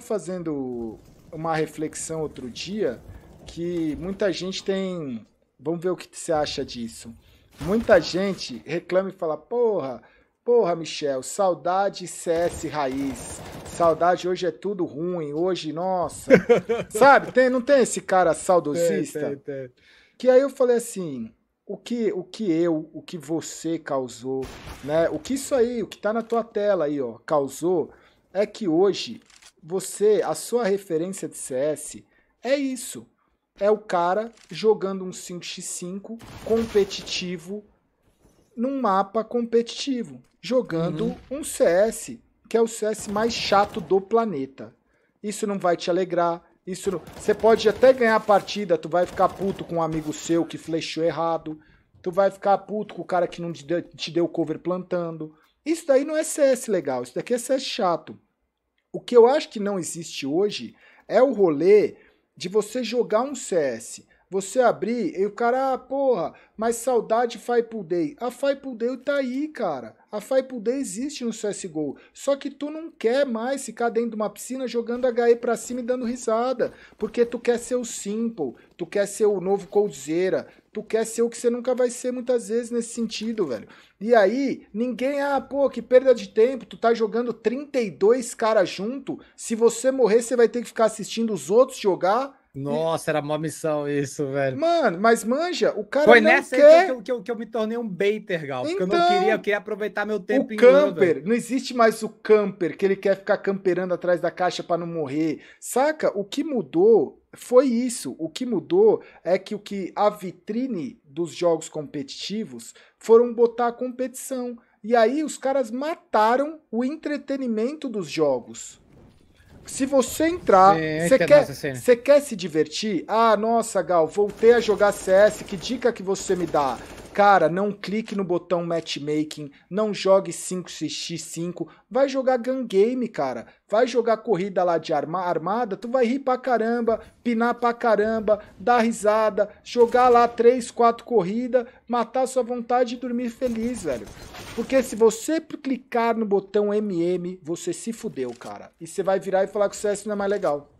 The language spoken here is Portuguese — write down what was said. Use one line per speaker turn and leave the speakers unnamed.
fazendo uma reflexão outro dia que muita gente tem. Vamos ver o que você acha disso. Muita gente reclama e fala: porra, porra, Michel, saudade CS raiz. Saudade hoje é tudo ruim, hoje, nossa. Sabe? Tem, não tem esse cara saudosista? Tem, tem, tem. Que aí eu falei assim: o que, o que eu, o que você causou, né? O que isso aí, o que tá na tua tela aí, ó, causou é que hoje você, a sua referência de CS é isso. É o cara jogando um 5x5 competitivo num mapa competitivo, jogando uhum. um CS, que é o CS mais chato do planeta. Isso não vai te alegrar. Isso não... você pode até ganhar a partida, tu vai ficar puto com um amigo seu que flechou errado, tu vai ficar puto com o cara que não te deu, te deu cover plantando. Isso daí não é CS legal, isso daqui é CS chato. O que eu acho que não existe hoje é o rolê de você jogar um CS você abrir, e o cara, ah, porra, mas saudade Faipul Day. A Faipul Day tá aí, cara. A Faipul Day existe no CSGO. Só que tu não quer mais ficar dentro de uma piscina jogando HE pra cima e dando risada. Porque tu quer ser o Simple, tu quer ser o novo Coldzera, tu quer ser o que você nunca vai ser muitas vezes nesse sentido, velho. E aí, ninguém, ah, pô, que perda de tempo, tu tá jogando 32 caras junto. Se você morrer, você vai ter que ficar assistindo os outros jogar nossa, era uma missão isso, velho. Mano, mas manja, o cara Foi não nessa quer... que, eu, que, eu, que eu me tornei um baiter, Gal. Então, porque eu não então, queria, eu queria aproveitar meu tempo o camper, Não existe mais o camper, que ele quer ficar camperando atrás da caixa para não morrer. Saca? O que mudou foi isso. O que mudou é que o que a vitrine dos jogos competitivos foram botar a competição. E aí os caras mataram o entretenimento dos jogos. Se você entrar, você quer, você quer se divertir? Ah, nossa, Gal, voltei a jogar CS, que dica que você me dá? Cara, não clique no botão matchmaking, não jogue 5x5, vai jogar gun game, cara. Vai jogar corrida lá de arma, armada, tu vai rir pra caramba, pinar pra caramba, dar risada, jogar lá 3, 4 corrida, matar sua vontade e dormir feliz, velho. Porque se você clicar no botão MM, você se fudeu, cara. E você vai virar e falar que o CS não é mais legal.